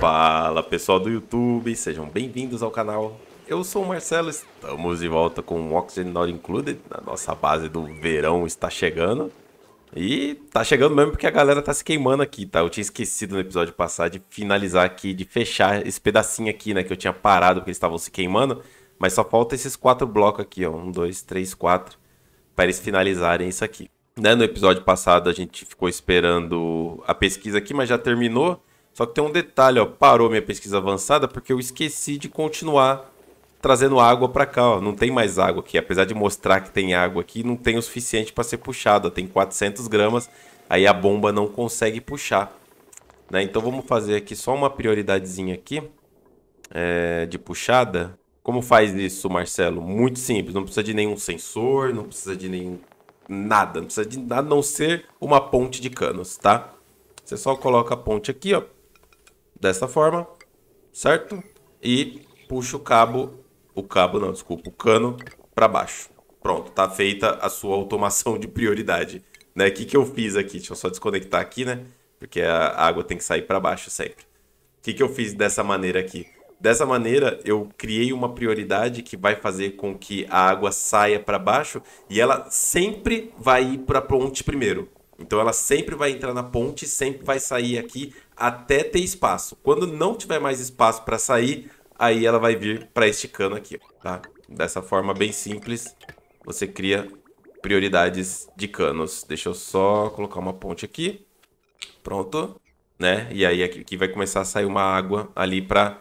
Fala pessoal do YouTube, sejam bem-vindos ao canal. Eu sou o Marcelo, estamos de volta com o Oxygen Not Included, a nossa base do verão está chegando. E tá chegando mesmo porque a galera tá se queimando aqui, tá? Eu tinha esquecido no episódio passado de finalizar aqui, de fechar esse pedacinho aqui, né? Que eu tinha parado porque eles estavam se queimando. Mas só falta esses quatro blocos aqui, ó. Um, dois, três, quatro. Para eles finalizarem isso aqui. Né? No episódio passado a gente ficou esperando a pesquisa aqui, mas já terminou. Só que tem um detalhe, ó, parou minha pesquisa avançada porque eu esqueci de continuar trazendo água para cá, ó. Não tem mais água aqui, apesar de mostrar que tem água aqui, não tem o suficiente para ser puxado. Ó. Tem 400 gramas, aí a bomba não consegue puxar. Né? Então vamos fazer aqui só uma prioridadezinha aqui é, de puxada. Como faz isso, Marcelo? Muito simples, não precisa de nenhum sensor, não precisa de nenhum nada, não precisa de nada a não ser uma ponte de canos, tá? Você só coloca a ponte aqui, ó, dessa forma, certo? E puxa o cabo, o cabo não, desculpa, o cano para baixo. Pronto, tá feita a sua automação de prioridade. Né? O que, que eu fiz aqui? Deixa eu só desconectar aqui, né? Porque a água tem que sair para baixo sempre. O que, que eu fiz dessa maneira aqui? Dessa maneira, eu criei uma prioridade que vai fazer com que a água saia para baixo e ela sempre vai ir para a ponte primeiro. Então ela sempre vai entrar na ponte, sempre vai sair aqui até ter espaço. Quando não tiver mais espaço para sair, aí ela vai vir para este cano aqui, tá? Dessa forma bem simples, você cria prioridades de canos. Deixa eu só colocar uma ponte aqui. Pronto, né? E aí aqui vai começar a sair uma água ali para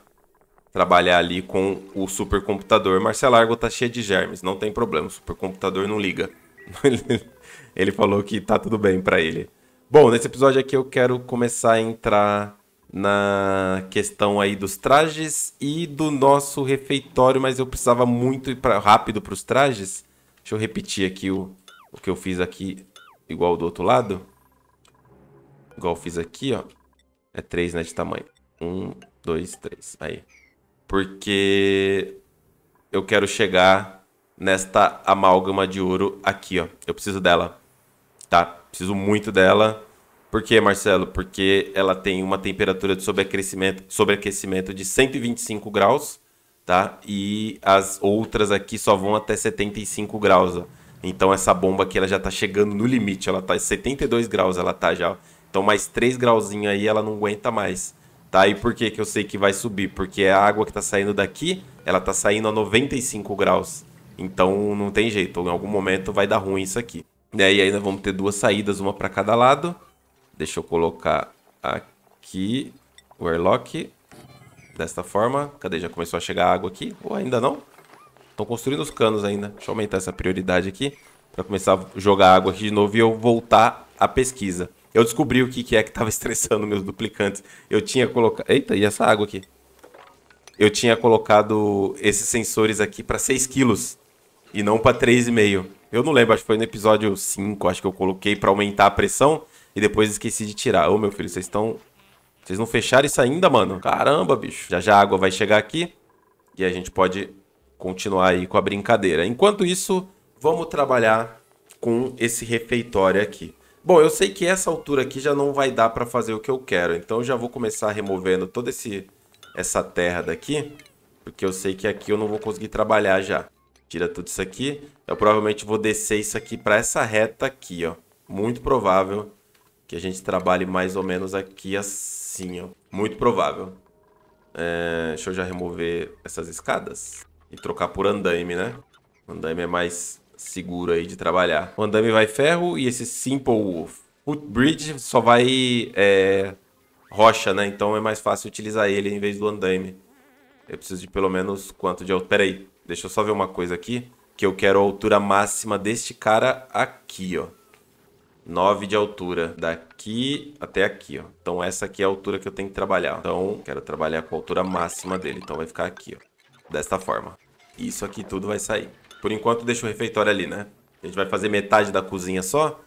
trabalhar ali com o supercomputador. Marcelo Argo tá cheia de germes, não tem problema, o supercomputador não liga. ele falou que tá tudo bem para ele. Bom, nesse episódio aqui eu quero começar a entrar na questão aí dos trajes e do nosso refeitório, mas eu precisava muito ir pra, rápido para os trajes. Deixa eu repetir aqui o, o que eu fiz aqui, igual do outro lado. Igual eu fiz aqui, ó. É três né, de tamanho. Um, dois, três, Aí. Porque eu quero chegar nesta amálgama de ouro aqui, ó. Eu preciso dela tá? Preciso muito dela. Por quê, Marcelo? Porque ela tem uma temperatura de sobreaquecimento, sobreaquecimento de 125 graus, tá? E as outras aqui só vão até 75 graus. Ó. Então essa bomba aqui ela já tá chegando no limite, ela tá 72 graus, ela tá já. Então mais 3 grauzinho aí ela não aguenta mais. Tá? E por que que eu sei que vai subir? Porque a água que tá saindo daqui, ela tá saindo a 95 graus. Então não tem jeito, em algum momento vai dar ruim isso aqui. Né? E aí vamos ter duas saídas, uma para cada lado. Deixa eu colocar aqui o airlock desta forma. Cadê? Já começou a chegar água aqui? Ou ainda não? Estão construindo os canos ainda. Deixa eu aumentar essa prioridade aqui para começar a jogar água aqui de novo e eu voltar à pesquisa. Eu descobri o que, que é que estava estressando meus duplicantes. Eu tinha colocado... Eita, e essa água aqui? Eu tinha colocado esses sensores aqui para 6 quilos e não para 3,5. Eu não lembro, acho que foi no episódio 5, acho que eu coloquei para aumentar a pressão e depois esqueci de tirar. Ô, meu filho, vocês estão. Vocês não fecharam isso ainda, mano? Caramba, bicho. Já já a água vai chegar aqui e a gente pode continuar aí com a brincadeira. Enquanto isso, vamos trabalhar com esse refeitório aqui. Bom, eu sei que essa altura aqui já não vai dar para fazer o que eu quero, então eu já vou começar removendo toda essa terra daqui, porque eu sei que aqui eu não vou conseguir trabalhar já. Tira tudo isso aqui. Eu provavelmente vou descer isso aqui para essa reta aqui, ó. Muito provável que a gente trabalhe mais ou menos aqui assim, ó. Muito provável. É... Deixa eu já remover essas escadas e trocar por andaime, né? O andaime é mais seguro aí de trabalhar. O andaime vai ferro e esse simple footbridge só vai é... rocha, né? Então é mais fácil utilizar ele em vez do andaime. Eu preciso de pelo menos quanto de altura? Pera aí. Deixa eu só ver uma coisa aqui. Que eu quero a altura máxima deste cara aqui, ó. 9 de altura. Daqui até aqui, ó. Então essa aqui é a altura que eu tenho que trabalhar. Então quero trabalhar com a altura máxima dele. Então vai ficar aqui, ó. Desta forma. Isso aqui tudo vai sair. Por enquanto deixa o refeitório ali, né? A gente vai fazer metade da cozinha só.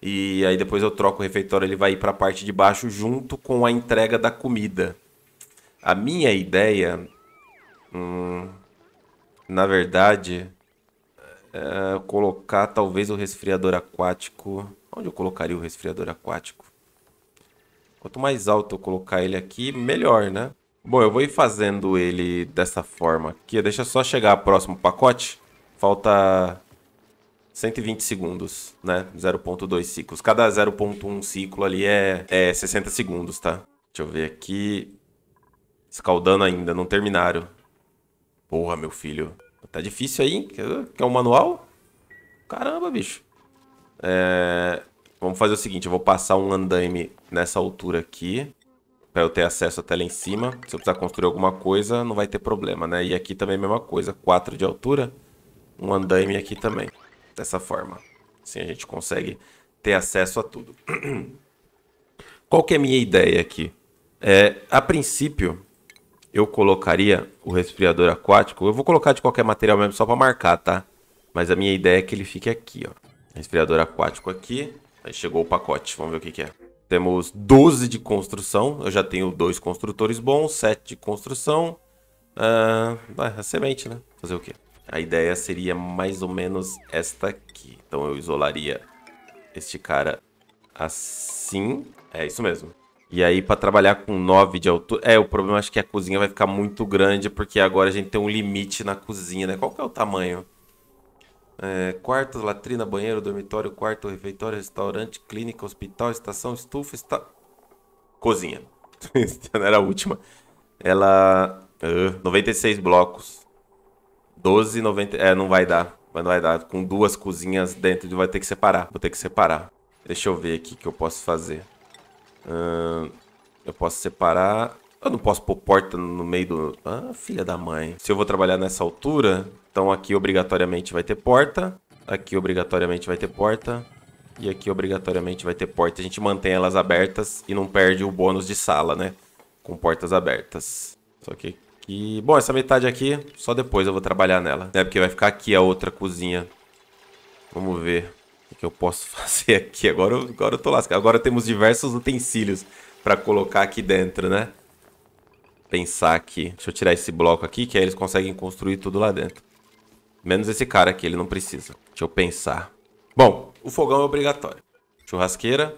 E aí depois eu troco o refeitório, ele vai ir para a parte de baixo junto com a entrega da comida. A minha ideia... Hum, na verdade, é, colocar talvez o resfriador aquático. Onde eu colocaria o resfriador aquático? Quanto mais alto eu colocar ele aqui, melhor, né? Bom, eu vou ir fazendo ele dessa forma aqui. Deixa só chegar ao próximo pacote. Falta 120 segundos, né? 0.2 ciclos. Cada 0.1 ciclo ali é, é 60 segundos, tá? Deixa eu ver aqui. Escaldando ainda, não terminaram. Porra, meu filho. Tá difícil aí, hein? Quer um manual? Caramba, bicho. É... Vamos fazer o seguinte, eu vou passar um andaime nessa altura aqui. Pra eu ter acesso até lá em cima. Se eu precisar construir alguma coisa, não vai ter problema, né? E aqui também é a mesma coisa. 4 de altura. Um andaime aqui também. Dessa forma. Assim a gente consegue ter acesso a tudo. Qual que é a minha ideia aqui? É, a princípio, eu colocaria o resfriador aquático. Eu vou colocar de qualquer material mesmo, só para marcar, tá? Mas a minha ideia é que ele fique aqui, ó. Resfriador aquático aqui. Aí chegou o pacote, vamos ver o que, que é. Temos 12 de construção. Eu já tenho dois construtores bons, 7 de construção. Ah, é, a semente, né? Fazer o quê? A ideia seria mais ou menos esta aqui. Então eu isolaria este cara assim. É isso mesmo. E aí, para trabalhar com 9 de altura. É, o problema acho que a cozinha vai ficar muito grande, porque agora a gente tem um limite na cozinha, né? Qual que é o tamanho? É, quarto, latrina, banheiro, dormitório, quarto, refeitório, restaurante, clínica, hospital, estação, estufa, esta... cozinha. Era a última. Ela. Uh, 96 blocos. 12, 90. É, não vai dar. Mas não vai dar. Com duas cozinhas dentro, vai ter que separar. Vou ter que separar. Deixa eu ver aqui o que eu posso fazer eu posso separar. Eu não posso pôr porta no meio do... Ah, filha da mãe. Se eu vou trabalhar nessa altura, então aqui obrigatoriamente vai ter porta. Aqui obrigatoriamente vai ter porta. E aqui obrigatoriamente vai ter porta. A gente mantém elas abertas e não perde o bônus de sala, né? Com portas abertas. Só que aqui... Bom, essa metade aqui, só depois eu vou trabalhar nela. É, porque vai ficar aqui a outra cozinha. Vamos ver que eu posso fazer aqui? Agora, eu, agora eu tô lascado. Agora temos diversos utensílios para colocar aqui dentro, né? Pensar aqui. Deixa eu tirar esse bloco aqui, que aí eles conseguem construir tudo lá dentro. Menos esse cara aqui, ele não precisa. Deixa eu pensar. Bom, o fogão é obrigatório. Churrasqueira,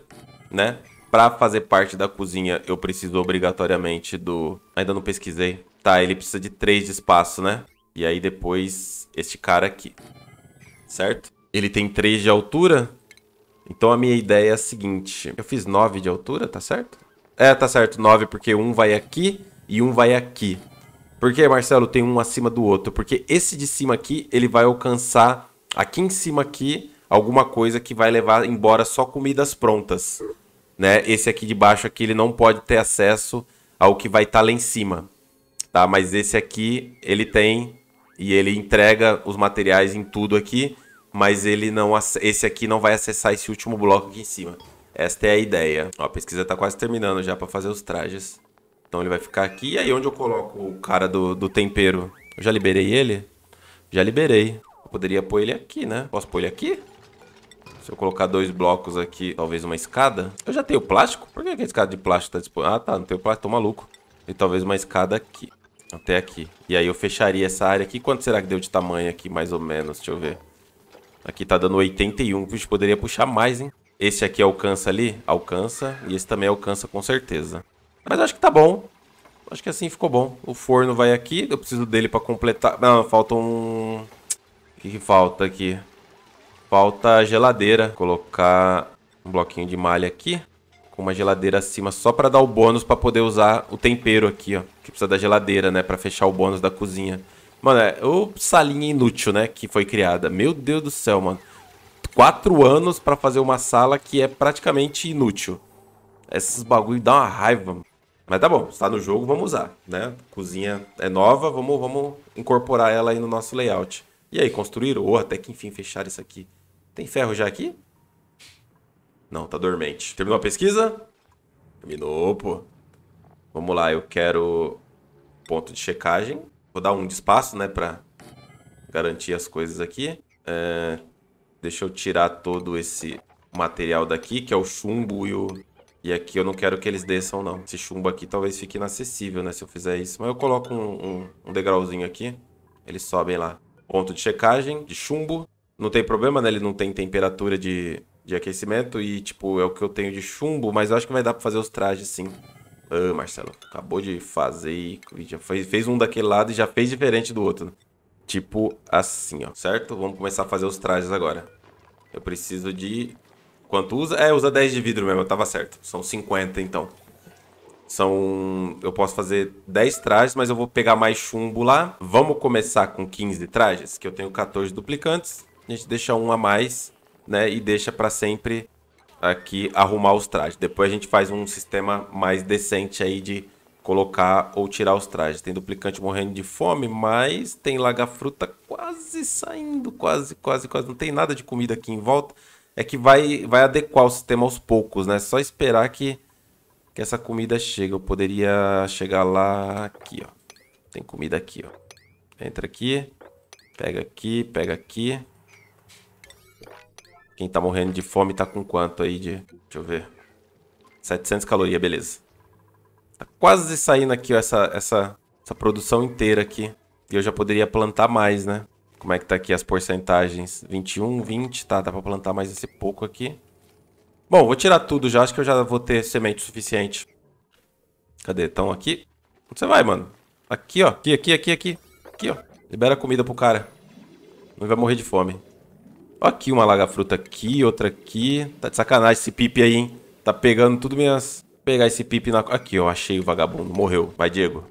né? Pra fazer parte da cozinha, eu preciso obrigatoriamente do... Ainda não pesquisei. Tá, ele precisa de três de espaço, né? E aí depois, este cara aqui. Certo? Ele tem 3 de altura. Então a minha ideia é a seguinte. Eu fiz 9 de altura, tá certo? É, tá certo. 9 porque um vai aqui e um vai aqui. Por que, Marcelo, tem um acima do outro? Porque esse de cima aqui, ele vai alcançar aqui em cima aqui alguma coisa que vai levar embora só comidas prontas. Né? Esse aqui de baixo aqui, ele não pode ter acesso ao que vai estar tá lá em cima. Tá? Mas esse aqui, ele tem e ele entrega os materiais em tudo aqui mas ele não esse aqui não vai acessar esse último bloco aqui em cima. Esta é a ideia. Ó, a pesquisa tá quase terminando já pra fazer os trajes. Então ele vai ficar aqui. E aí onde eu coloco o cara do, do tempero? Eu já liberei ele? Já liberei. Eu poderia pôr ele aqui, né? Posso pôr ele aqui? Se eu colocar dois blocos aqui, talvez uma escada. Eu já tenho plástico? Por que, a escada de plástico tá disponível? Ah, tá. Não tenho plástico. Tô maluco. E talvez uma escada aqui. Até aqui. E aí eu fecharia essa área aqui. Quanto será que deu de tamanho aqui, mais ou menos? Deixa eu ver. Aqui tá dando 81. O poderia puxar mais, hein? Esse aqui alcança ali? Alcança. E esse também alcança com certeza. Mas acho que tá bom. Acho que assim ficou bom. O forno vai aqui. Eu preciso dele pra completar. Não, falta um... O que, que falta aqui? Falta geladeira. Vou colocar um bloquinho de malha aqui. Com uma geladeira acima só pra dar o bônus pra poder usar o tempero aqui, ó. Que precisa da geladeira, né? Pra fechar o bônus da cozinha. Mano, é, o salinha inútil, né, que foi criada. Meu Deus do céu, mano. Quatro anos pra fazer uma sala que é praticamente inútil. Esses bagulho dá uma raiva, mano. Mas tá bom, está no jogo, vamos usar, né? Cozinha é nova, vamos, vamos incorporar ela aí no nosso layout. E aí, construir ou até que enfim fechar isso aqui. Tem ferro já aqui? Não, tá dormente. Terminou a pesquisa? Terminou, pô. Vamos lá, eu quero ponto de checagem. Vou dar um de espaço, né, para garantir as coisas aqui. É, deixa eu tirar todo esse material daqui, que é o chumbo e o... E aqui eu não quero que eles desçam, não. Esse chumbo aqui talvez fique inacessível, né, se eu fizer isso. Mas eu coloco um, um, um degrauzinho aqui, eles sobem lá. Ponto de checagem, de chumbo. Não tem problema, né, ele não tem temperatura de, de aquecimento e, tipo, é o que eu tenho de chumbo, mas eu acho que vai dar pra fazer os trajes, sim. Ah, Marcelo, acabou de fazer e já fez, fez um daquele lado e já fez diferente do outro. Tipo assim, ó, certo? Vamos começar a fazer os trajes agora. Eu preciso de... Quanto usa? É, usa 10 de vidro mesmo, tava certo. São 50, então. São... Eu posso fazer 10 trajes, mas eu vou pegar mais chumbo lá. Vamos começar com 15 trajes, que eu tenho 14 duplicantes. A gente deixa um a mais, né? E deixa pra sempre aqui arrumar os trajes. Depois a gente faz um sistema mais decente aí de colocar ou tirar os trajes. Tem duplicante morrendo de fome, mas tem laga-fruta quase saindo, quase, quase, quase. Não tem nada de comida aqui em volta. É que vai, vai adequar o sistema aos poucos, né? Só esperar que, que essa comida chegue. Eu poderia chegar lá aqui, ó. Tem comida aqui, ó. Entra aqui, pega aqui, pega aqui. Quem tá morrendo de fome tá com quanto aí de... Deixa eu ver. 700 calorias, beleza. Tá quase saindo aqui ó, essa, essa, essa produção inteira aqui. E eu já poderia plantar mais, né? Como é que tá aqui as porcentagens? 21, 20, tá? Dá pra plantar mais esse pouco aqui. Bom, vou tirar tudo já. Acho que eu já vou ter semente suficiente. Cadê? Estão aqui? Onde você vai, mano? Aqui, ó. Aqui, aqui, aqui, aqui. Aqui, ó. Libera comida pro cara. Não vai morrer de fome. Aqui uma laga-fruta aqui, outra aqui. Tá de sacanagem esse pipe aí, hein? Tá pegando tudo minhas... Pegar esse pipe na... Aqui, ó. Achei o vagabundo. Morreu. Vai, Diego.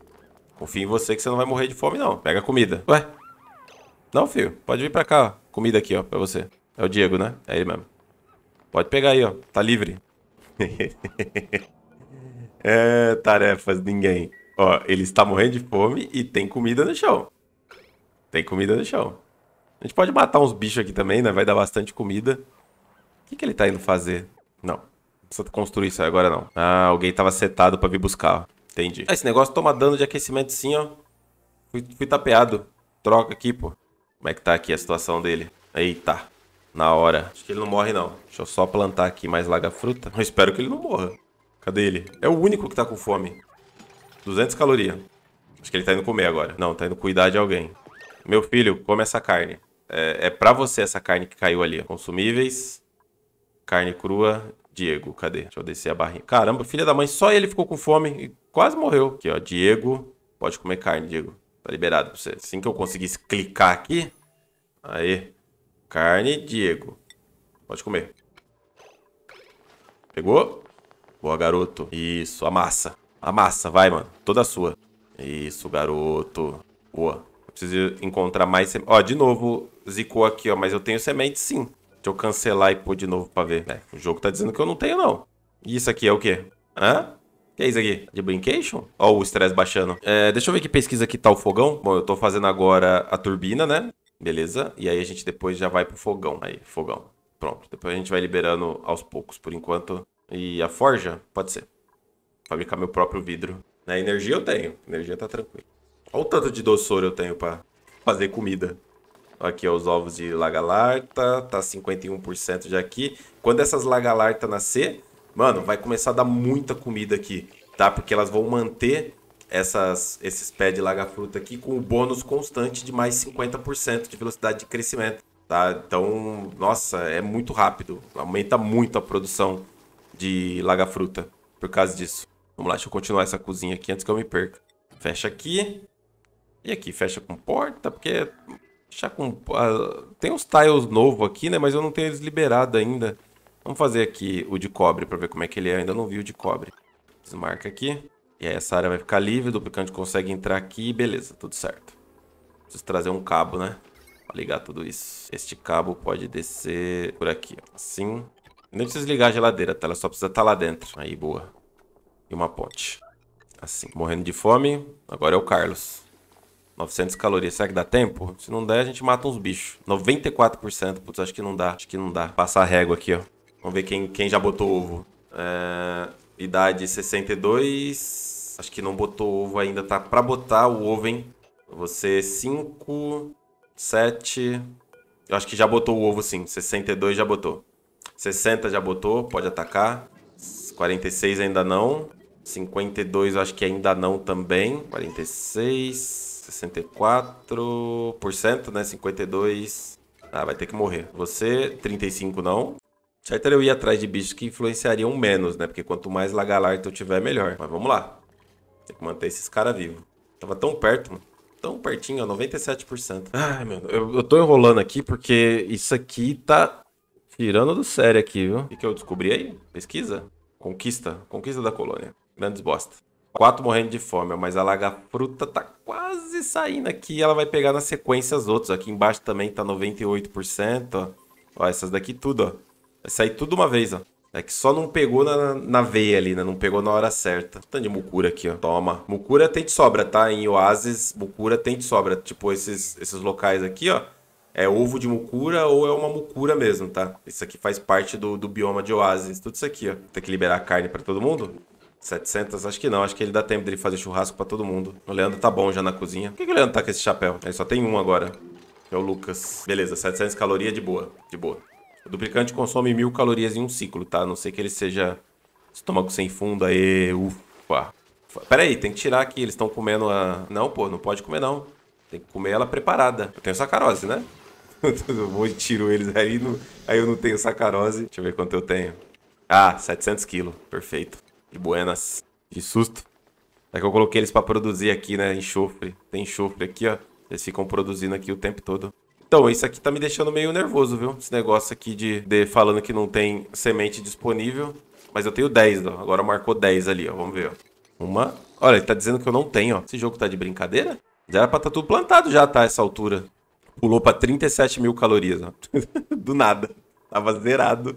Confio em você que você não vai morrer de fome, não. Pega comida. Ué? Não, filho. Pode vir pra cá, ó. Comida aqui, ó. Pra você. É o Diego, né? É ele mesmo. Pode pegar aí, ó. Tá livre. é, tarefas, ninguém. Ó, ele está morrendo de fome e tem comida no chão. Tem comida no chão. A gente pode matar uns bichos aqui também, né? Vai dar bastante comida. O que, que ele tá indo fazer? Não. Não precisa construir isso agora, não. Ah, alguém tava setado pra vir buscar. Entendi. Ah, esse negócio toma dano de aquecimento sim, ó. Fui, fui tapeado. Troca aqui, pô. Como é que tá aqui a situação dele? Eita. Na hora. Acho que ele não morre, não. Deixa eu só plantar aqui mais laga-fruta. Eu espero que ele não morra. Cadê ele? É o único que tá com fome. 200 calorias. Acho que ele tá indo comer agora. Não, tá indo cuidar de alguém. Meu filho, come essa carne é, é para você essa carne que caiu ali. Consumíveis, carne crua, Diego, cadê? Deixa eu descer a barrinha. Caramba, filha da mãe, só ele ficou com fome e quase morreu. Aqui, ó, Diego, pode comer carne, Diego. Tá liberado pra você. Assim que eu conseguisse clicar aqui, aí, carne, Diego, pode comer. Pegou? Boa, garoto. Isso, amassa. Amassa, vai, mano. Toda sua. Isso, garoto. Boa. Preciso encontrar mais sementes. Ó, de novo, zicou aqui, ó. Mas eu tenho semente sim. Deixa eu cancelar e pôr de novo pra ver. É, o jogo tá dizendo que eu não tenho, não. E isso aqui é o quê? Hã? que é isso aqui? De brincation? Ó, o estresse baixando. É, deixa eu ver que pesquisa que tá o fogão. Bom, eu tô fazendo agora a turbina, né? Beleza? E aí a gente depois já vai pro fogão. Aí, fogão. Pronto. Depois a gente vai liberando aos poucos, por enquanto. E a forja? Pode ser. Fabricar meu próprio vidro. Na né? energia eu tenho. energia tá tranquilo. Olha o tanto de doçura eu tenho pra fazer comida. Aqui, ó, os ovos de lagalarta. Tá 51% já aqui. Quando essas lagalarta nascer, mano, vai começar a dar muita comida aqui, tá? Porque elas vão manter essas, esses pés de lagafruta aqui com o bônus constante de mais 50% de velocidade de crescimento, tá? Então, nossa, é muito rápido. Aumenta muito a produção de lagafruta por causa disso. Vamos lá, deixa eu continuar essa cozinha aqui antes que eu me perca. Fecha aqui. E aqui, fecha com porta, porque fecha com... Ah, tem uns tiles novo aqui, né? Mas eu não tenho eles liberado ainda. Vamos fazer aqui o de cobre para ver como é que ele é. Eu ainda não vi o de cobre. Desmarca aqui. E aí essa área vai ficar livre, o duplicante consegue entrar aqui. Beleza, tudo certo. Preciso trazer um cabo, né? Pra ligar tudo isso. Este cabo pode descer por aqui, Assim. Nem precisa ligar a geladeira, tá? Ela só precisa estar tá lá dentro. Aí, boa. E uma ponte. Assim. Morrendo de fome. Agora é o Carlos. 900 calorias, será que dá tempo? Se não der, a gente mata uns bichos. 94%, putz, acho que não dá, acho que não dá. Passar a régua aqui, ó. Vamos ver quem, quem já botou ovo. É, idade 62, acho que não botou ovo ainda, tá? Pra botar o ovo, hein? Você 5, 7... Eu acho que já botou o ovo, sim. 62 já botou. 60 já botou, pode atacar. 46 ainda não. 52 eu acho que ainda não também. 46... 64%, né? 52%. Ah, vai ter que morrer. Você, 35% não. Certo, eu ia atrás de bichos que influenciariam menos, né? Porque quanto mais lagalarto eu tiver, melhor. Mas vamos lá. Tem que manter esses caras vivos. Tava tão perto, mano. Tão pertinho, ó, 97%. Ai, meu Deus. Eu, eu tô enrolando aqui porque isso aqui tá tirando do sério aqui, viu? O que, que eu descobri aí? Pesquisa? Conquista. Conquista da colônia. Grandes bosta quatro morrendo de fome, mas a lagafruta tá quase saindo aqui. Ela vai pegar na sequência as outras. Aqui embaixo também tá 98%. Ó, ó essas daqui tudo, ó. Vai sair tudo uma vez, ó. É que só não pegou na, na veia ali, né? Não pegou na hora certa. Tanto de mucura aqui, ó. Toma. Mucura tem de sobra, tá? Em oásis, mucura tem de sobra. Tipo, esses, esses locais aqui, ó. É ovo de mucura ou é uma mucura mesmo, tá? Isso aqui faz parte do, do bioma de oásis. Tudo isso aqui, ó. Tem que liberar carne pra todo mundo. 700, acho que não. Acho que ele dá tempo dele fazer churrasco pra todo mundo. O Leandro tá bom já na cozinha. Por que, que o Leandro tá com esse chapéu? Ele só tem um agora. É o Lucas. Beleza, 700 calorias de boa. De boa. O duplicante consome mil calorias em um ciclo, tá? A não sei que ele seja estômago sem fundo. Aê, ufa. Pera aí, tem que tirar aqui. Eles estão comendo a... Não, pô, não pode comer não. Tem que comer ela preparada. Eu tenho sacarose, né? eu vou e tiro eles aí, não... aí eu não tenho sacarose. Deixa eu ver quanto eu tenho. Ah, 700 quilos. Perfeito de buenas. Que susto. É que eu coloquei eles para produzir aqui, né? Enxofre. Tem enxofre aqui, ó. Eles ficam produzindo aqui o tempo todo. Então, isso aqui tá me deixando meio nervoso, viu? Esse negócio aqui de, de falando que não tem semente disponível. Mas eu tenho 10, ó. Agora marcou 10 ali, ó. Vamos ver, ó. Uma. Olha, ele tá dizendo que eu não tenho, ó. Esse jogo tá de brincadeira? Já era pra estar tá tudo plantado já, tá? Essa altura. Pulou pra 37 mil calorias, ó. Do nada. Tava zerado.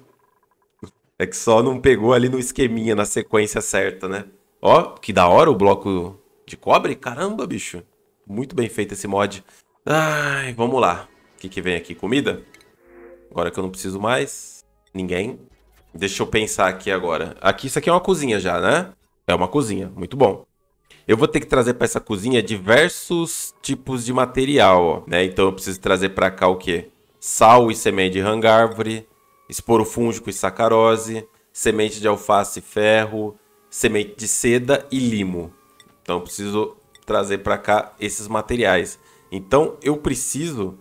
É que só não pegou ali no esqueminha, na sequência certa, né? Ó, que da hora o bloco de cobre. Caramba, bicho. Muito bem feito esse mod. Ai, vamos lá. O que, que vem aqui? Comida? Agora que eu não preciso mais. Ninguém. Deixa eu pensar aqui agora. Aqui, isso aqui é uma cozinha já, né? É uma cozinha. Muito bom. Eu vou ter que trazer para essa cozinha diversos tipos de material, ó, né? Então eu preciso trazer para cá o quê? Sal e semente de hangárvore, esporofúngico e sacarose, semente de alface e ferro, semente de seda e limo. Então preciso trazer para cá esses materiais. Então eu preciso.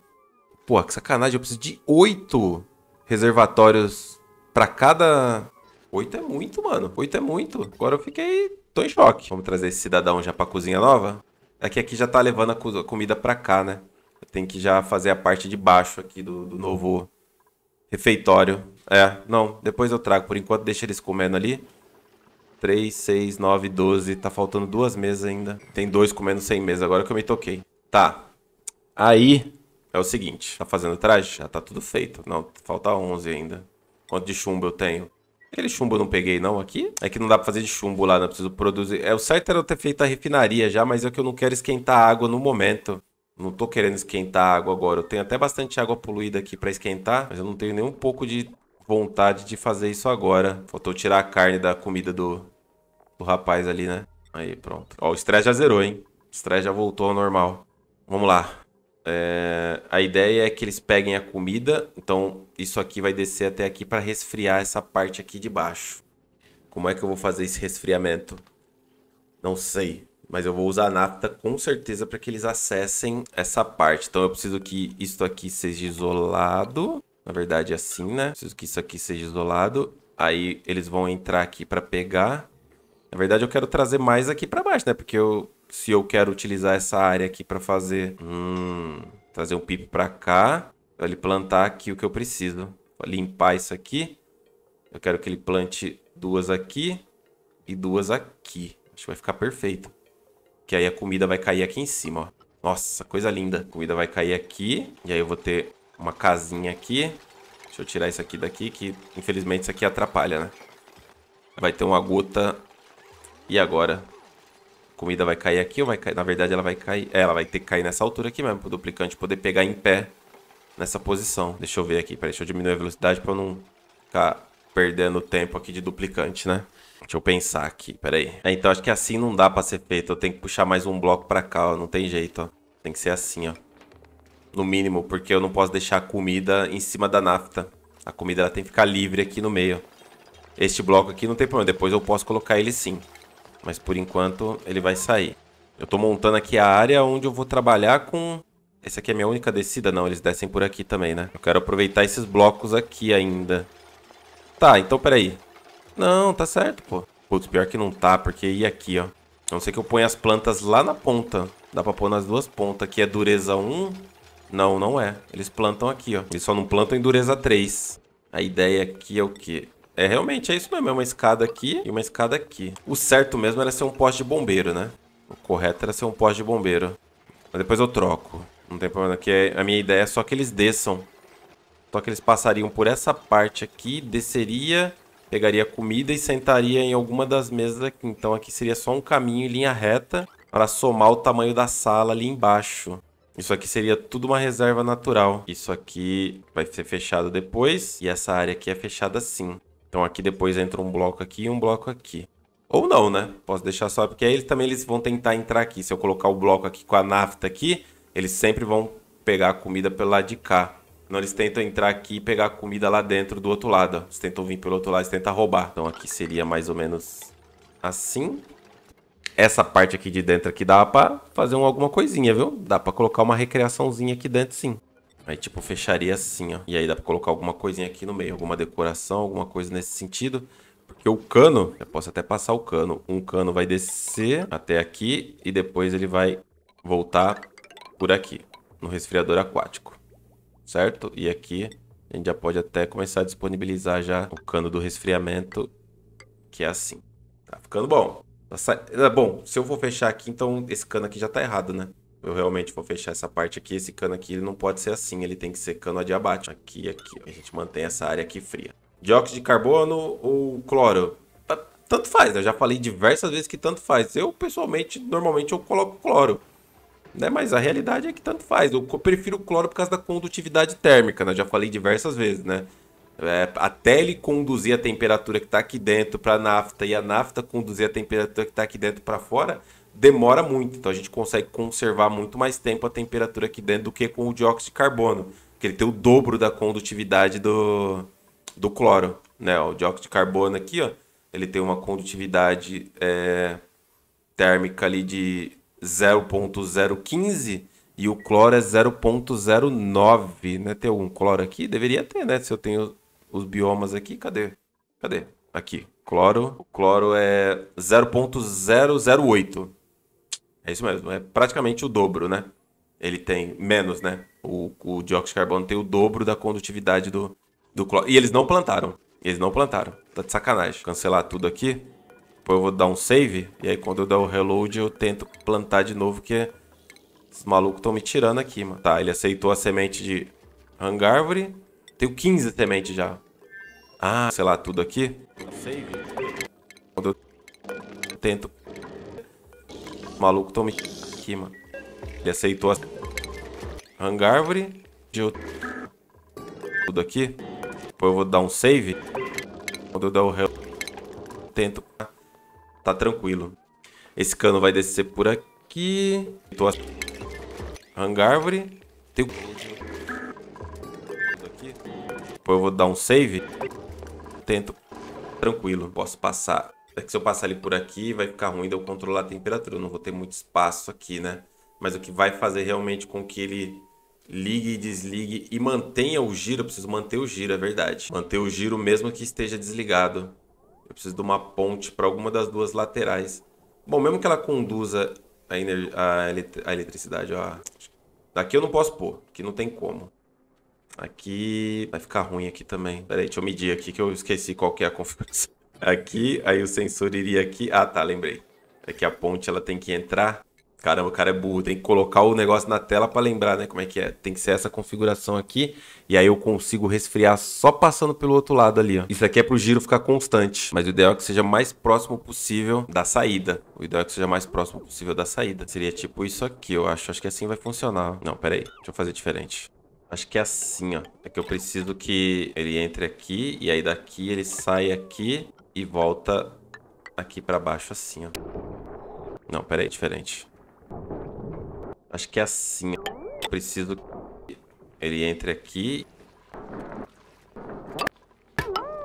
Pô, que sacanagem, eu preciso de oito reservatórios para cada. Oito é muito, mano. Oito é muito. Agora eu fiquei. tô em choque. Vamos trazer esse cidadão já pra cozinha nova? É que aqui já tá levando a comida pra cá, né? Eu tenho que já fazer a parte de baixo aqui do, do novo Refeitório. É, não, depois eu trago. Por enquanto deixa eles comendo ali. 3, 6, 9, 12. Tá faltando duas mesas ainda. Tem dois comendo sem mesa, agora que eu me toquei. Tá. Aí, é o seguinte. Tá fazendo traje? Já tá tudo feito. Não, falta 11 ainda. Quanto de chumbo eu tenho? Aquele chumbo eu não peguei não aqui? É que não dá pra fazer de chumbo lá, não né? preciso produzir. É, o certo era eu ter feito a refinaria já, mas é que eu não quero esquentar a água no momento. Não tô querendo esquentar a água agora. Eu tenho até bastante água poluída aqui para esquentar, mas eu não tenho nem um pouco de vontade de fazer isso agora. Faltou tirar a carne da comida do, do rapaz ali, né? Aí, pronto. Ó, o estresse já zerou, hein? O estresse já voltou ao normal. Vamos lá. É... A ideia é que eles peguem a comida. Então, isso aqui vai descer até aqui para resfriar essa parte aqui de baixo. Como é que eu vou fazer esse resfriamento? Não sei mas eu vou usar a nafta com certeza para que eles acessem essa parte. Então eu preciso que isto aqui seja isolado. Na verdade é assim, né? Preciso que isso aqui seja isolado. Aí eles vão entrar aqui para pegar. Na verdade eu quero trazer mais aqui para baixo, né? Porque eu, se eu quero utilizar essa área aqui para fazer... Hum, trazer um pipo para cá. Para ele plantar aqui o que eu preciso. Vou limpar isso aqui. Eu quero que ele plante duas aqui e duas aqui. Acho que vai ficar perfeito. Que aí a comida vai cair aqui em cima, ó. Nossa, coisa linda. A comida vai cair aqui. E aí eu vou ter uma casinha aqui. Deixa eu tirar isso aqui daqui, que infelizmente isso aqui atrapalha, né? Vai ter uma gota. E agora? A comida vai cair aqui ou vai cair? Na verdade, ela vai cair... É, ela vai ter que cair nessa altura aqui mesmo, para o duplicante poder pegar em pé nessa posição. Deixa eu ver aqui. Peraí, deixa eu diminuir a velocidade para não ficar perdendo tempo aqui de duplicante, né? Deixa eu pensar aqui, peraí. É, então acho que assim não dá pra ser feito. Eu tenho que puxar mais um bloco pra cá, ó. Não tem jeito, ó. Tem que ser assim, ó. No mínimo, porque eu não posso deixar a comida em cima da nafta. A comida ela tem que ficar livre aqui no meio. Este bloco aqui não tem problema. Depois eu posso colocar ele sim. Mas por enquanto ele vai sair. Eu tô montando aqui a área onde eu vou trabalhar com... Essa aqui é a minha única descida? Não, eles descem por aqui também, né? Eu quero aproveitar esses blocos aqui ainda. Tá, então peraí. Não, tá certo, pô. Putz, pior que não tá, porque ia aqui, ó. A não ser que eu ponha as plantas lá na ponta. Dá pra pôr nas duas pontas. Aqui é dureza 1. Não, não é. Eles plantam aqui, ó. Eles só não plantam em dureza 3. A ideia aqui é o quê? É, realmente, é isso mesmo. É uma escada aqui e uma escada aqui. O certo mesmo era ser um poste de bombeiro, né? O correto era ser um poste de bombeiro. Mas depois eu troco. Não tem problema. Aqui é, a minha ideia é só que eles desçam. Só que eles passariam por essa parte aqui, desceria, pegaria comida e sentaria em alguma das mesas aqui. Então aqui seria só um caminho em linha reta para somar o tamanho da sala ali embaixo. Isso aqui seria tudo uma reserva natural. Isso aqui vai ser fechado depois e essa área aqui é fechada sim. Então aqui depois entra um bloco aqui e um bloco aqui. Ou não, né? Posso deixar só, porque aí eles, também eles vão tentar entrar aqui. Se eu colocar o bloco aqui com a nafta aqui, eles sempre vão pegar a comida pelo lado de cá. Não, eles tentam entrar aqui e pegar comida lá dentro do outro lado. Eles tentam vir pelo outro lado, e tentam roubar. Então aqui seria mais ou menos assim. Essa parte aqui de dentro aqui dá pra fazer um, alguma coisinha, viu? Dá pra colocar uma recreaçãozinha aqui dentro, sim. Aí, tipo, fecharia assim, ó. E aí dá pra colocar alguma coisinha aqui no meio. Alguma decoração, alguma coisa nesse sentido. Porque o cano, eu posso até passar o cano. Um cano vai descer até aqui e depois ele vai voltar por aqui, no resfriador aquático certo? E aqui a gente já pode até começar a disponibilizar já o cano do resfriamento, que é assim. Tá ficando bom. Tá sa... É bom, se eu for fechar aqui, então esse cano aqui já tá errado, né? Eu realmente vou fechar essa parte aqui. Esse cano aqui ele não pode ser assim, ele tem que ser cano adiabático. Aqui aqui. A gente mantém essa área aqui fria. Dióxido de carbono ou cloro? Tá, tanto faz, né? eu já falei diversas vezes que tanto faz. Eu, pessoalmente, normalmente eu coloco cloro né? Mas a realidade é que tanto faz. Eu prefiro o cloro por causa da condutividade térmica, né? já falei diversas vezes, né? É, até ele conduzir a temperatura que está aqui dentro para a nafta e a nafta conduzir a temperatura que está aqui dentro para fora, demora muito. Então a gente consegue conservar muito mais tempo a temperatura aqui dentro do que com o dióxido de carbono, que ele tem o dobro da condutividade do, do cloro. Né? O dióxido de carbono aqui, ó, ele tem uma condutividade é, térmica ali de 0.015 e o cloro é 0.09, né? Tem algum cloro aqui? Deveria ter, né? Se eu tenho os biomas aqui, cadê? Cadê? Aqui, cloro. O cloro é 0.008. É isso mesmo, é praticamente o dobro, né? Ele tem menos, né? O, o dióxido de carbono tem o dobro da condutividade do, do cloro. E eles não plantaram. Eles não plantaram. Tá de sacanagem. Cancelar tudo aqui. Depois eu vou dar um save. E aí quando eu der o reload, eu tento plantar de novo, que esses malucos estão me tirando aqui, mano. Tá, ele aceitou a semente de hangárvore. Tenho 15 sementes já. Ah, sei lá, tudo aqui. Save. Quando eu tento... Os malucos estão me tirando aqui, mano. Ele aceitou a hangárvore. De eu... Tudo aqui. Depois eu vou dar um save. Quando eu der o reload, tento Tá tranquilo. Esse cano vai descer por aqui. Tô Hangárvore. Tem... Aqui. Depois eu vou dar um save. Tento. Tranquilo. Posso passar. É que se eu passar ali por aqui, vai ficar ruim de eu controlar a temperatura. Eu não vou ter muito espaço aqui, né? Mas o que vai fazer realmente com que ele ligue e desligue e mantenha o giro. Eu preciso manter o giro, é verdade. Manter o giro mesmo que esteja desligado. Eu preciso de uma ponte para alguma das duas laterais. Bom, mesmo que ela conduza a, a, a eletricidade, ó. Daqui eu não posso pôr, que não tem como. Aqui vai ficar ruim aqui também. Peraí, deixa eu medir aqui que eu esqueci qual que é a configuração. Aqui, aí o sensor iria aqui. Ah, tá, lembrei. É que a ponte ela tem que entrar Caramba, o cara é burro, tem que colocar o negócio na tela para lembrar, né? Como é que é? Tem que ser essa configuração aqui. E aí eu consigo resfriar só passando pelo outro lado ali, ó. Isso aqui é pro giro ficar constante. Mas o ideal é que seja mais próximo possível da saída. O ideal é que seja mais próximo possível da saída. Seria tipo isso aqui, eu acho. Acho que assim vai funcionar. Não, pera aí. Deixa eu fazer diferente. Acho que é assim, ó. É que eu preciso que ele entre aqui. E aí daqui ele sai aqui e volta aqui pra baixo assim, ó. Não, pera aí. Diferente. Acho que é assim. Eu preciso que ele entre aqui.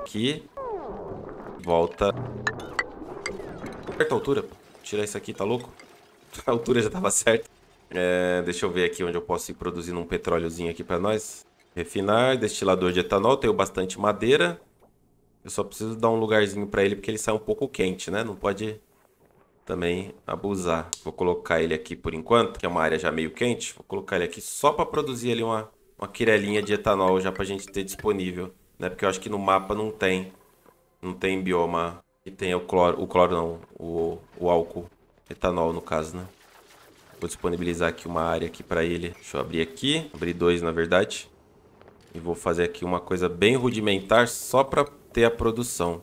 Aqui. Volta. Certa altura. Tirar isso aqui, tá louco? A altura já tava certa. É, deixa eu ver aqui onde eu posso ir produzindo um petróleozinho aqui pra nós. Refinar, destilador de etanol. Tenho bastante madeira. Eu só preciso dar um lugarzinho pra ele porque ele sai um pouco quente, né? Não pode também abusar. Vou colocar ele aqui por enquanto, que é uma área já meio quente. Vou colocar ele aqui só para produzir ali uma, uma quirelinha de etanol já para a gente ter disponível. Né? Porque eu acho que no mapa não tem. Não tem bioma que tenha o cloro. O cloro não. O, o álcool. Etanol no caso, né? Vou disponibilizar aqui uma área aqui para ele. Deixa eu abrir aqui. Abrir dois, na verdade. E vou fazer aqui uma coisa bem rudimentar só para ter a produção.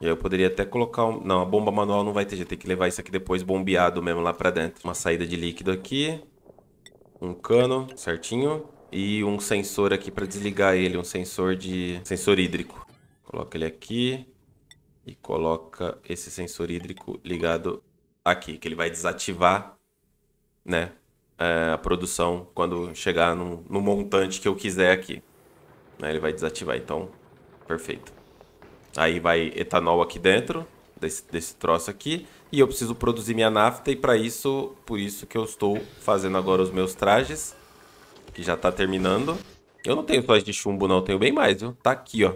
E aí eu poderia até colocar. Um... Não, a bomba manual não vai ter, já tem que levar isso aqui depois bombeado mesmo lá pra dentro. Uma saída de líquido aqui. Um cano certinho. E um sensor aqui pra desligar ele, um sensor de. sensor hídrico. Coloca ele aqui. E coloca esse sensor hídrico ligado aqui, que ele vai desativar, né? Eh, a produção quando chegar no, no montante que eu quiser aqui. Né, ele vai desativar, então, perfeito. Aí vai etanol aqui dentro, desse, desse troço aqui, e eu preciso produzir minha nafta, e para isso, por isso que eu estou fazendo agora os meus trajes, que já está terminando. Eu não tenho trajes de chumbo não, tenho bem mais, viu? Tá aqui, ó.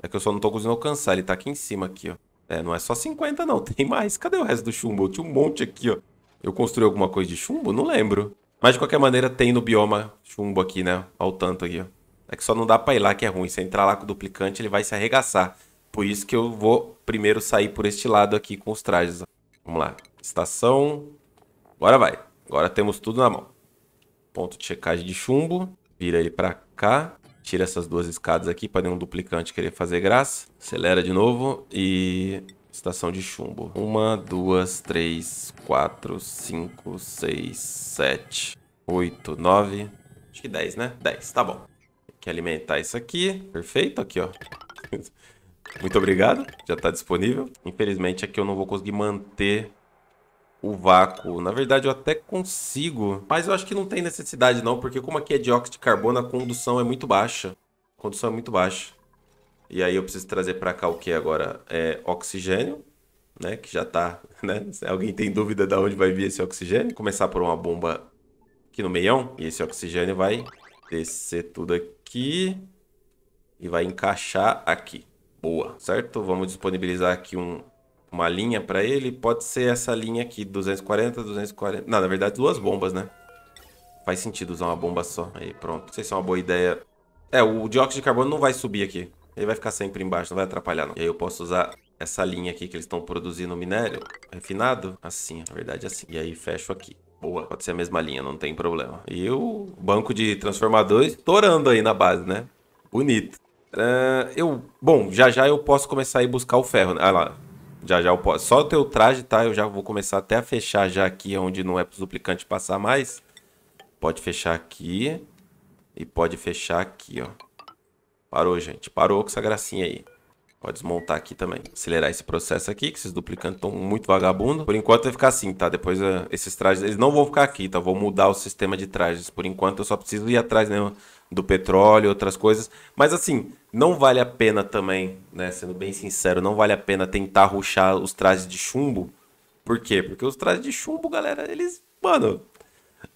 É que eu só não estou conseguindo alcançar, ele está aqui em cima aqui, ó. É, não é só 50 não, tem mais. Cadê o resto do chumbo? Eu tinha um monte aqui, ó. Eu construí alguma coisa de chumbo? Não lembro. Mas de qualquer maneira tem no bioma chumbo aqui, né? ao tanto aqui, ó. É que só não dá pra ir lá que é ruim. Se entrar lá com o duplicante, ele vai se arregaçar. Por isso que eu vou primeiro sair por este lado aqui com os trajes. Vamos lá. Estação. Agora vai. Agora temos tudo na mão. Ponto de checagem de chumbo. Vira ele para cá. Tira essas duas escadas aqui para nenhum duplicante querer fazer graça. Acelera de novo e... Estação de chumbo. Uma, duas, três, quatro, cinco, seis, sete, oito, nove... Acho que dez, né? Dez, tá bom. Tem que alimentar isso aqui. Perfeito, aqui, ó. Muito obrigado, já está disponível. Infelizmente aqui é eu não vou conseguir manter o vácuo. Na verdade eu até consigo, mas eu acho que não tem necessidade não, porque como aqui é dióxido de carbono, a condução é muito baixa. A condução é muito baixa. E aí eu preciso trazer para cá o que agora? É oxigênio, né? Que já está né? Se alguém tem dúvida de onde vai vir esse oxigênio, começar por uma bomba aqui no meião. E esse oxigênio vai descer tudo aqui e vai encaixar aqui boa, certo? Vamos disponibilizar aqui um, uma linha para ele. Pode ser essa linha aqui, 240, 240... Não, na verdade, duas bombas, né? Faz sentido usar uma bomba só. Aí, pronto. Não sei se é uma boa ideia. É, o dióxido de carbono não vai subir aqui. Ele vai ficar sempre embaixo, não vai atrapalhar, não. E aí eu posso usar essa linha aqui que eles estão produzindo minério refinado. Assim, na verdade, assim. E aí fecho aqui. Boa, pode ser a mesma linha, não tem problema. E o banco de transformadores torando aí na base, né? Bonito. Uh, eu, bom, já já eu posso começar a ir buscar o ferro. Né? Ah lá, já já eu posso. Só o teu traje, tá? Eu já vou começar até a fechar já aqui, onde não é pro duplicante passar mais. Pode fechar aqui. E pode fechar aqui, ó. Parou, gente. Parou com essa gracinha aí. Pode desmontar aqui também. Acelerar esse processo aqui, que esses duplicantes estão muito vagabundo. Por enquanto vai ficar assim, tá? Depois ah, esses trajes, eles não vão ficar aqui, tá? Vou mudar o sistema de trajes. Por enquanto eu só preciso ir atrás, né? do petróleo, outras coisas. Mas assim, não vale a pena também, né, sendo bem sincero, não vale a pena tentar ruxar os trajes de chumbo. Por quê? Porque os trajes de chumbo, galera, eles, mano,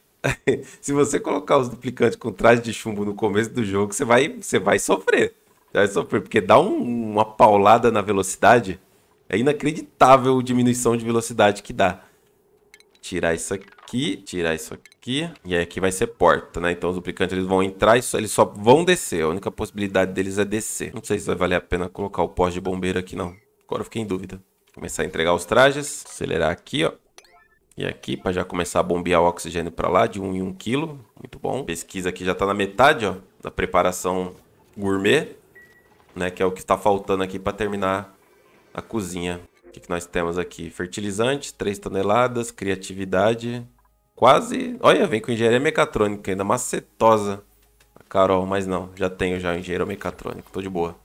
se você colocar os duplicantes com traje de chumbo no começo do jogo, você vai, você vai sofrer. Você vai sofrer, porque dá um, uma paulada na velocidade. É inacreditável a diminuição de velocidade que dá tirar isso aqui, tirar isso aqui. E aí aqui vai ser porta, né? Então os duplicantes eles vão entrar e só, eles só vão descer. A única possibilidade deles é descer. Não sei se vai valer a pena colocar o poste de bombeiro aqui, não. Agora eu fiquei em dúvida. Começar a entregar os trajes. Acelerar aqui, ó. E aqui, para já começar a bombear o oxigênio para lá, de 1 um em 1 um quilo. Muito bom. Pesquisa aqui já tá na metade, ó. Da preparação gourmet, né? Que é o que está faltando aqui para terminar a cozinha que, que nós temos aqui? Fertilizante, 3 toneladas, criatividade. Quase. Olha, vem com engenharia mecatrônica, ainda macetosa. Carol, mas não, já tenho já engenheiro mecatrônico, tô de boa.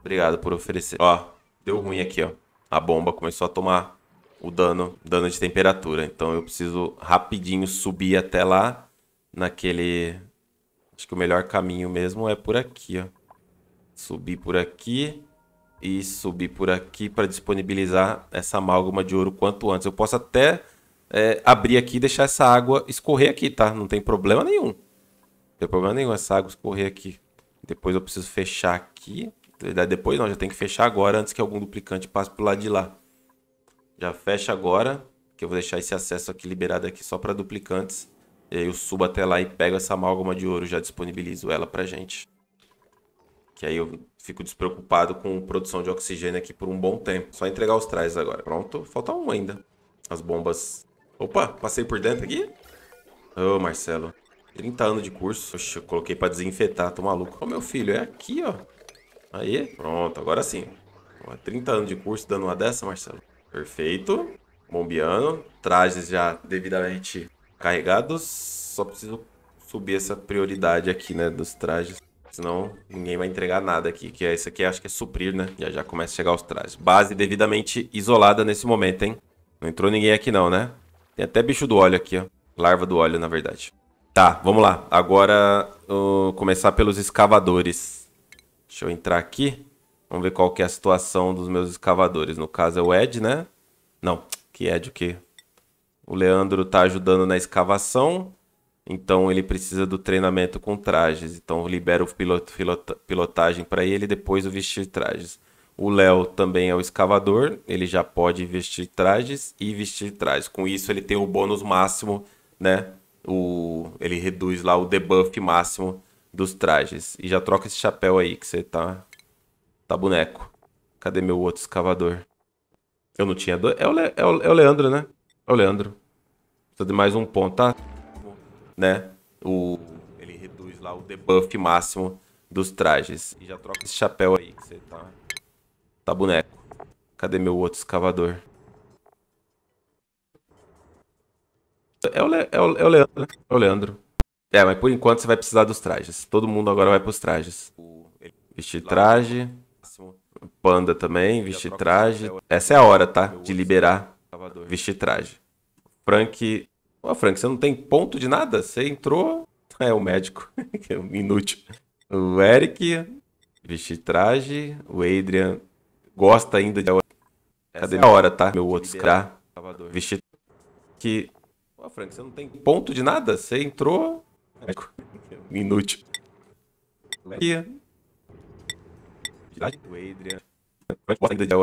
Obrigado por oferecer. Ó, deu ruim aqui, ó. A bomba começou a tomar o dano, dano de temperatura. Então eu preciso rapidinho subir até lá naquele Acho que o melhor caminho mesmo é por aqui, ó. Subir por aqui e subir por aqui para disponibilizar essa amálgama de ouro quanto antes. Eu posso até é, abrir aqui e deixar essa água escorrer aqui, tá? Não tem problema nenhum. Não tem problema nenhum essa água escorrer aqui. Depois eu preciso fechar aqui. Depois não, já tem que fechar agora antes que algum duplicante passe pro lado de lá. Já fecha agora, que eu vou deixar esse acesso aqui liberado aqui só para duplicantes. E aí eu subo até lá e pego essa amálgama de ouro, já disponibilizo ela pra gente. Que aí eu fico despreocupado com produção de oxigênio aqui por um bom tempo. Só entregar os trajes agora. Pronto, falta um ainda. As bombas... Opa, passei por dentro aqui? Ô, oh, Marcelo. 30 anos de curso. Oxe, eu coloquei pra desinfetar, tô maluco. Ô, oh, meu filho, é aqui, ó. Aí, pronto, agora sim. 30 anos de curso dando uma dessa, Marcelo. Perfeito. Bombiano. Trajes já devidamente carregados. Só preciso subir essa prioridade aqui, né, dos trajes. Senão ninguém vai entregar nada aqui. Que é isso aqui, acho que é suprir, né? Já já começa a chegar os trajes. Base devidamente isolada nesse momento, hein? Não entrou ninguém aqui não, né? Tem até bicho do óleo aqui, ó. Larva do óleo, na verdade. Tá, vamos lá. Agora, começar pelos escavadores. Deixa eu entrar aqui. Vamos ver qual que é a situação dos meus escavadores. No caso é o Ed, né? Não, que Ed o quê? O Leandro tá ajudando na escavação. Então ele precisa do treinamento com trajes. Então libera o piloto, pilota, pilotagem para ele depois o vestir trajes. O Léo também é o escavador, ele já pode vestir trajes e vestir trajes. Com isso ele tem o bônus máximo, né? O, ele reduz lá o debuff máximo dos trajes. E já troca esse chapéu aí que você tá tá boneco. Cadê meu outro escavador? Eu não tinha dois. É o, Le... é o é Leandro, né? É o Leandro. Precisa de mais um ponto, tá? né? O, ele reduz lá o debuff máximo dos trajes. E já troca esse chapéu aí, que você tá... Tá boneco. Cadê meu outro escavador? É o, Le... é, o... é o Leandro, né? É o Leandro. É, mas por enquanto você vai precisar dos trajes. Todo mundo agora vai pros trajes. Vestir traje. Panda também, vestir traje. Essa é a hora, tá? De liberar vestir traje. Frank Ó, Frank, você não tem ponto de nada? Você entrou. É o médico, que é inútil. O Eric, vestir traje. O Adrian gosta ainda de. Cadê é a hora, tá? Meu outro escra. Vestir. Que. Ó, Frank, você não tem ponto de nada? Você entrou. Médico. Inútil. E. O Adrian. Gosta ainda de.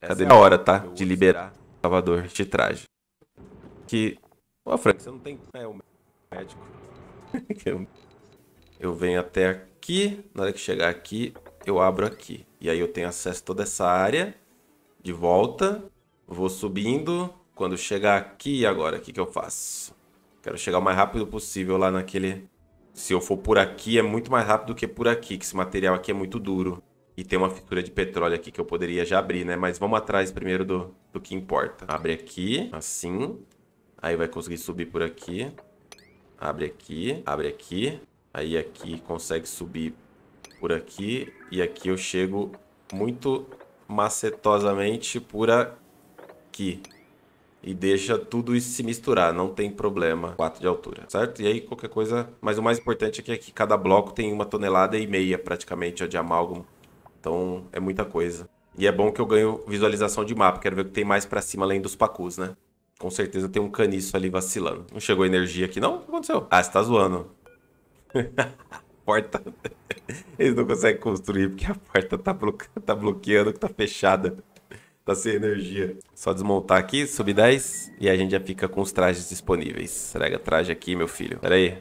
Cadê é a hora, tá? De liberar. Salvador, vestir traje. Que Ó, Frank, você não tem. É, o médico. eu venho até aqui. Na hora que chegar aqui, eu abro aqui. E aí eu tenho acesso a toda essa área. De volta. Vou subindo. Quando chegar aqui, agora, o que, que eu faço? Quero chegar o mais rápido possível lá naquele. Se eu for por aqui, é muito mais rápido do que por aqui, que esse material aqui é muito duro. E tem uma fissura de petróleo aqui que eu poderia já abrir, né? Mas vamos atrás primeiro do, do que importa. Abre aqui, assim. Aí vai conseguir subir por aqui. Abre aqui, abre aqui. Aí aqui consegue subir por aqui. E aqui eu chego muito macetosamente por aqui. E deixa tudo isso se misturar, não tem problema. 4 de altura, certo? E aí qualquer coisa... Mas o mais importante é que aqui cada bloco tem uma tonelada e meia praticamente de amálgama. Então é muita coisa. E é bom que eu ganho visualização de mapa. Quero ver o que tem mais pra cima além dos pacus, né? Com certeza tem um caniço ali vacilando. Não chegou energia aqui, não? O que aconteceu? Ah, você tá zoando. porta. Eles não conseguem construir porque a porta tá, blo... tá bloqueando, que tá fechada. Tá sem energia. Só desmontar aqui, subir 10. E a gente já fica com os trajes disponíveis. Traga traje aqui, meu filho. Pera aí.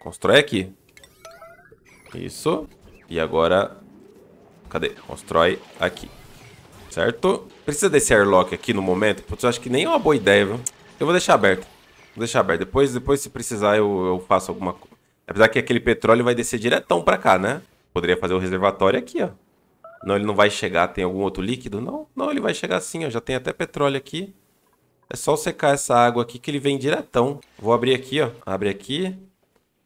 Constrói aqui. Isso. E agora... Cadê? Constrói aqui certo? Precisa desse airlock aqui no momento? Putz, eu acho que nem é uma boa ideia, viu? Eu vou deixar aberto. Vou deixar aberto. Depois, depois se precisar, eu, eu faço alguma coisa. Apesar que aquele petróleo vai descer diretão pra cá, né? Poderia fazer o reservatório aqui, ó. Não, ele não vai chegar. Tem algum outro líquido? Não, não, ele vai chegar assim, ó. Já tem até petróleo aqui. É só secar essa água aqui que ele vem diretão. Vou abrir aqui, ó. Abre aqui.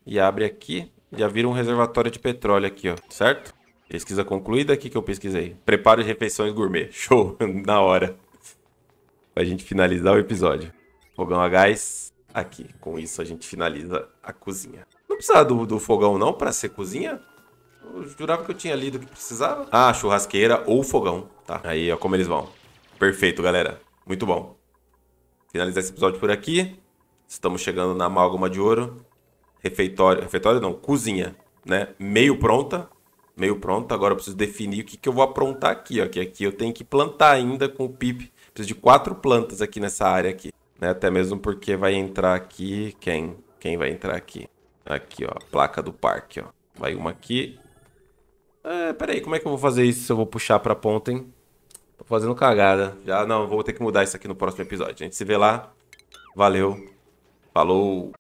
E abre aqui. Já vira um reservatório de petróleo aqui, ó. Certo? Pesquisa concluída aqui que eu pesquisei. Preparo de refeições gourmet. Show, na hora. Pra gente finalizar o episódio. Fogão a gás aqui. Com isso a gente finaliza a cozinha. Não precisava do, do fogão não para ser cozinha? Eu jurava que eu tinha lido que precisava. Ah, churrasqueira ou fogão, tá? Aí, ó como eles vão. Perfeito, galera. Muito bom. Finalizar esse episódio por aqui. Estamos chegando na amálgama de ouro. Refeitório, refeitório não, cozinha, né? Meio pronta, meio pronto. Agora eu preciso definir o que, que eu vou aprontar aqui, ó. Que aqui eu tenho que plantar ainda com o PIP. Preciso de quatro plantas aqui nessa área aqui. Né? Até mesmo porque vai entrar aqui. Quem? Quem vai entrar aqui? Aqui, ó. Placa do parque, ó. Vai uma aqui. É, peraí, como é que eu vou fazer isso se eu vou puxar pra ponta, hein? Tô fazendo cagada. Já não, vou ter que mudar isso aqui no próximo episódio. A gente se vê lá. Valeu. Falou.